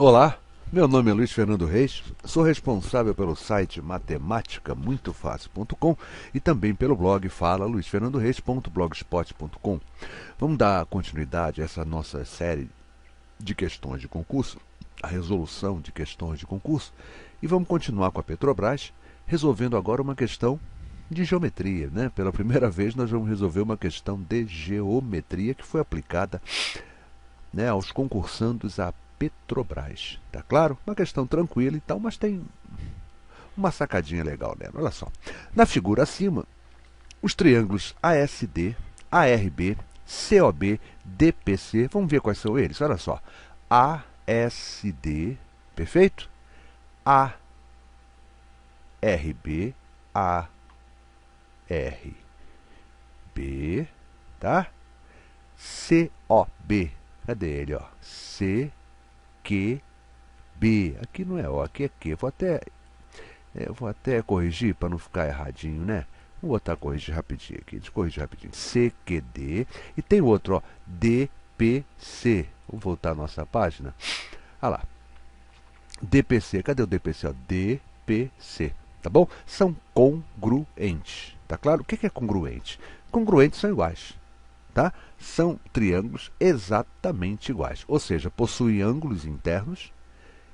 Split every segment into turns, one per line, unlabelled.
Olá, meu nome é Luiz Fernando Reis, sou responsável pelo site matematicamuitofácil.com e também pelo blog fala luizfernandoreis.blogspot.com. Vamos dar continuidade a essa nossa série de questões de concurso, a resolução de questões de concurso, e vamos continuar com a Petrobras, resolvendo agora uma questão de geometria, né? Pela primeira vez nós vamos resolver uma questão de geometria que foi aplicada né, aos concursandos a Petrobras. Tá claro? Uma questão tranquila e tal, mas tem uma sacadinha legal nela. Olha só. Na figura acima, os triângulos ASD, ARB, COB, DPC, vamos ver quais são eles. Olha só. ASD, perfeito? ARB, ARB, tá? COB, cadê ele, ó? C Q, B. Aqui não é O, aqui é Q. Vou até, é, vou até corrigir para não ficar erradinho, né? Vou botar corrigir rapidinho aqui. Deixa corrigir rapidinho. CQD. E tem outro, ó. DPC. Vamos voltar à nossa página. Olha lá. DPC. Cadê o DPC? Ó, DPC. Tá bom? São congruentes. Tá claro? O que é congruente? Congruentes são iguais tá? são triângulos exatamente iguais, ou seja, possuem ângulos internos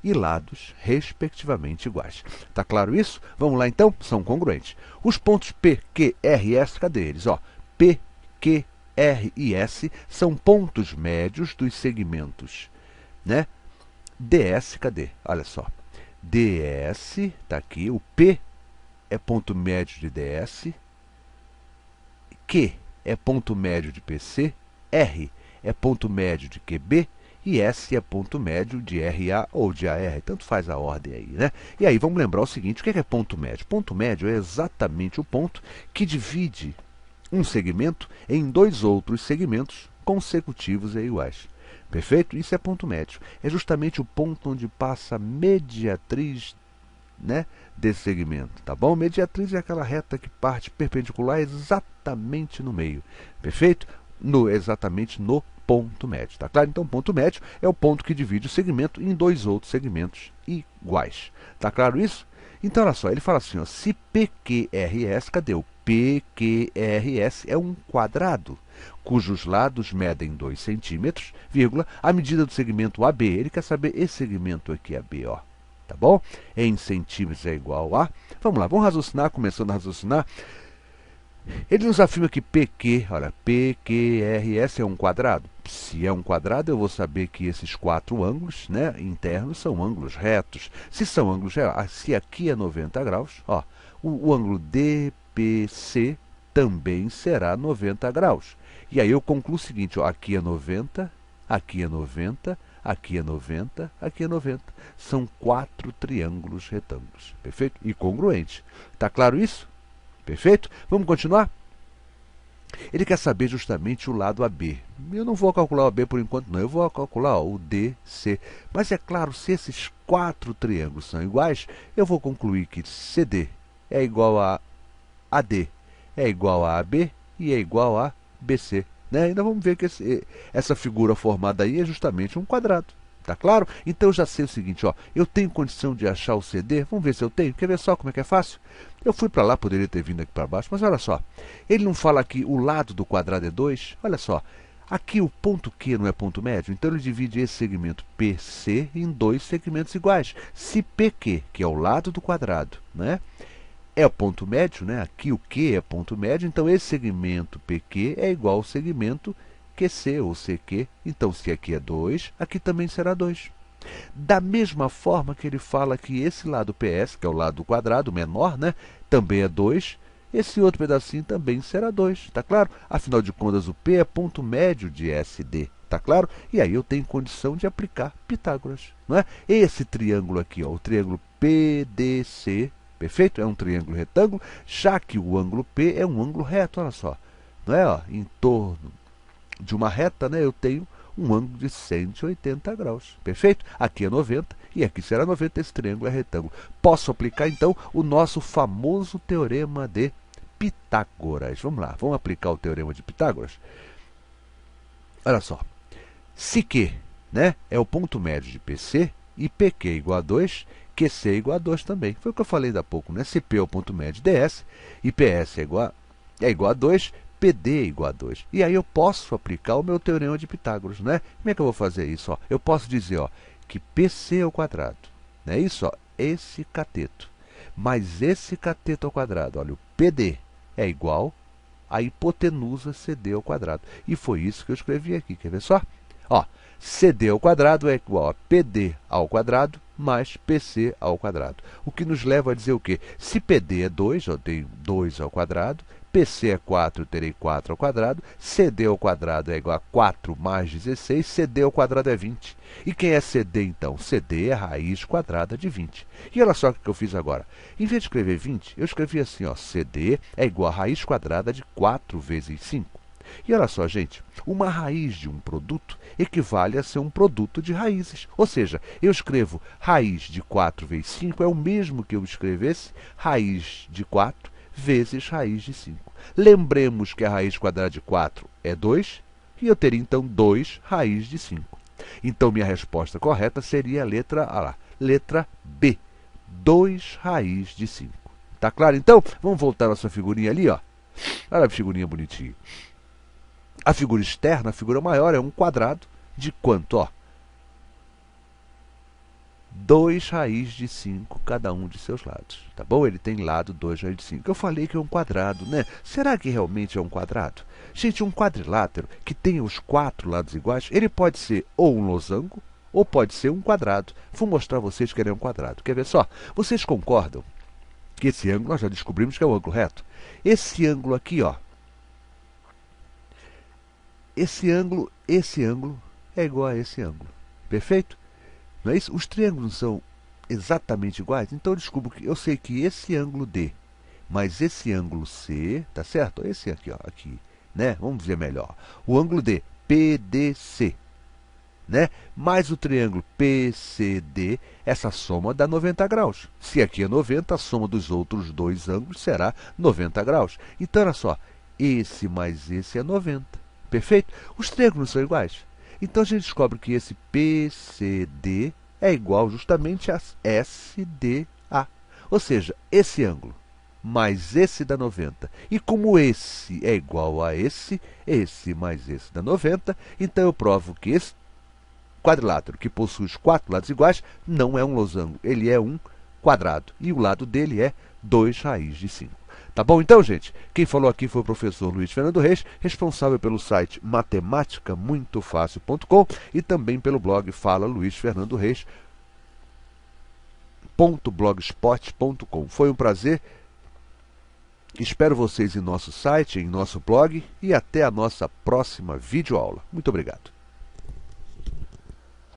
e lados respectivamente iguais. Tá claro isso? Vamos lá então, são congruentes. Os pontos P, Q, R, S, cadê eles? Ó, P, Q, R e S são pontos médios dos segmentos, né? DS, cadê? Olha só. DS, tá aqui, o P é ponto médio de DS. Q é ponto médio de PC, R é ponto médio de QB e S é ponto médio de RA ou de AR, tanto faz a ordem aí, né? E aí vamos lembrar o seguinte, o é que é ponto médio? Ponto médio é exatamente o ponto que divide um segmento em dois outros segmentos consecutivos e iguais. Perfeito? Isso é ponto médio. É justamente o ponto onde passa a mediatriz né, desse segmento, tá bom? Mediatriz é aquela reta que parte perpendicular exatamente no meio, perfeito? No, exatamente no ponto médio, tá claro? Então, ponto médio é o ponto que divide o segmento em dois outros segmentos iguais, tá claro isso? Então, olha só, ele fala assim, ó, se PQRS, cadê o PQRS é um quadrado, cujos lados medem 2 centímetros, vírgula, a medida do segmento AB. Ele quer saber esse segmento aqui, AB, é ó tá bom? Em centímetros é igual a... Vamos lá, vamos raciocinar, começando a raciocinar. Ele nos afirma que PQ, olha, PQRS é um quadrado. Se é um quadrado, eu vou saber que esses quatro ângulos né, internos são ângulos retos. Se são ângulos retos, ah, se aqui é 90 graus, ó, o, o ângulo DPC também será 90 graus. E aí eu concluo o seguinte, ó, aqui é 90, aqui é 90, aqui é 90, aqui é 90. São quatro triângulos retângulos, perfeito? E congruentes. Está claro isso? Perfeito? Vamos continuar? Ele quer saber justamente o lado AB. Eu não vou calcular o AB por enquanto, não. Eu vou calcular ó, o DC. Mas é claro, se esses quatro triângulos são iguais, eu vou concluir que CD é igual a AD, é igual a AB e é igual a BC. Né? Ainda vamos ver que esse, essa figura formada aí é justamente um quadrado. Tá claro? Então eu já sei o seguinte, ó, eu tenho condição de achar o CD, vamos ver se eu tenho, quer ver só como é que é fácil? Eu fui para lá, poderia ter vindo aqui para baixo, mas olha só, ele não fala que o lado do quadrado é 2, olha só, aqui o ponto Q não é ponto médio, então ele divide esse segmento PC em dois segmentos iguais, se PQ, que é o lado do quadrado, né? é o ponto médio, né? aqui o Q é ponto médio, então esse segmento PQ é igual ao segmento QC ou CQ. Então, se aqui é 2, aqui também será 2. Da mesma forma que ele fala que esse lado PS, que é o lado quadrado menor, né, também é 2, esse outro pedacinho também será 2, tá claro? Afinal de contas, o P é ponto médio de SD, tá claro? E aí eu tenho condição de aplicar Pitágoras, não é? Esse triângulo aqui, ó, o triângulo PDC, perfeito? É um triângulo retângulo, já que o ângulo P é um ângulo reto, olha só. Não é? Ó, em torno de uma reta, né, eu tenho um ângulo de 180 graus. Perfeito? Aqui é 90 e aqui será 90, esse triângulo é retângulo. Posso aplicar então o nosso famoso teorema de Pitágoras. Vamos lá, vamos aplicar o teorema de Pitágoras. Olha só. Se Q né, é o ponto médio de PC e PQ é igual a 2 QC é igual a 2 também. Foi o que eu falei da pouco, né? CP é o ponto médio DS, S e PS é igual a, é igual a 2, PD é igual a 2. E aí eu posso aplicar o meu teorema de Pitágoras, né? Como é que eu vou fazer isso? Ó? Eu posso dizer ó, que PC ao quadrado, né? isso, ó, esse cateto, mais esse cateto ao quadrado, olha, o PD é igual a hipotenusa CD ao quadrado. E foi isso que eu escrevi aqui, quer ver só? Ó, CD ao quadrado é igual a PD ao quadrado mais PC ao quadrado. O que nos leva a dizer o quê? Se PD é 2, eu tenho 2 ao quadrado, PC é 4, eu terei 4 ao quadrado, CD ao quadrado é igual a 4 mais 16, CD ao quadrado é 20. E quem é CD então? CD é raiz quadrada de 20. E olha só o que eu fiz agora. Em vez de escrever 20, eu escrevi assim, ó, CD é igual a raiz quadrada de 4 vezes 5. E olha só, gente, uma raiz de um produto equivale a ser um produto de raízes. Ou seja, eu escrevo raiz de 4 vezes 5 é o mesmo que eu escrevesse raiz de 4 vezes raiz de 5. Lembremos que a raiz quadrada de 4 é 2, e eu teria então 2 raiz de 5. Então minha resposta correta seria a letra, letra B, 2 raiz de 5. Tá claro então? Vamos voltar à nossa figurinha ali, ó. Olha a figurinha bonitinha a figura externa, a figura maior, é um quadrado de quanto? Ó, 2 raiz de 5, cada um de seus lados. Tá bom? Ele tem lado 2 raiz de 5. Eu falei que é um quadrado, né? Será que realmente é um quadrado? Gente, um quadrilátero que tem os quatro lados iguais, ele pode ser ou um losango, ou pode ser um quadrado. Vou mostrar a vocês que ele é um quadrado. Quer ver só? Vocês concordam que esse ângulo, nós já descobrimos que é o um ângulo reto. Esse ângulo aqui, ó, esse ângulo, esse ângulo é igual a esse ângulo. Perfeito? Não é isso? Os triângulos não são exatamente iguais? Então eu descubro que eu sei que esse ângulo D mais esse ângulo C, tá certo? Esse aqui, ó, aqui, né? Vamos dizer melhor. O ângulo D, PDC, né? Mais o triângulo PCD, essa soma dá 90 graus. Se aqui é 90, a soma dos outros dois ângulos será 90 graus. Então, olha só, esse mais esse é 90 perfeito, os triângulos são iguais. Então a gente descobre que esse PCD é igual justamente a SDA. Ou seja, esse ângulo mais esse dá 90. E como esse é igual a esse, esse mais esse dá 90, então eu provo que esse quadrilátero que possui os quatro lados iguais não é um losango, ele é um quadrado. E o lado dele é 2 raiz de 5. Tá bom então, gente? Quem falou aqui foi o professor Luiz Fernando Reis, responsável pelo site matematicamuitofácil.com e também pelo blog Fala Luiz Fernando Reis. .blogspot.com. Foi um prazer. Espero vocês em nosso site, em nosso blog e até a nossa próxima videoaula. Muito obrigado.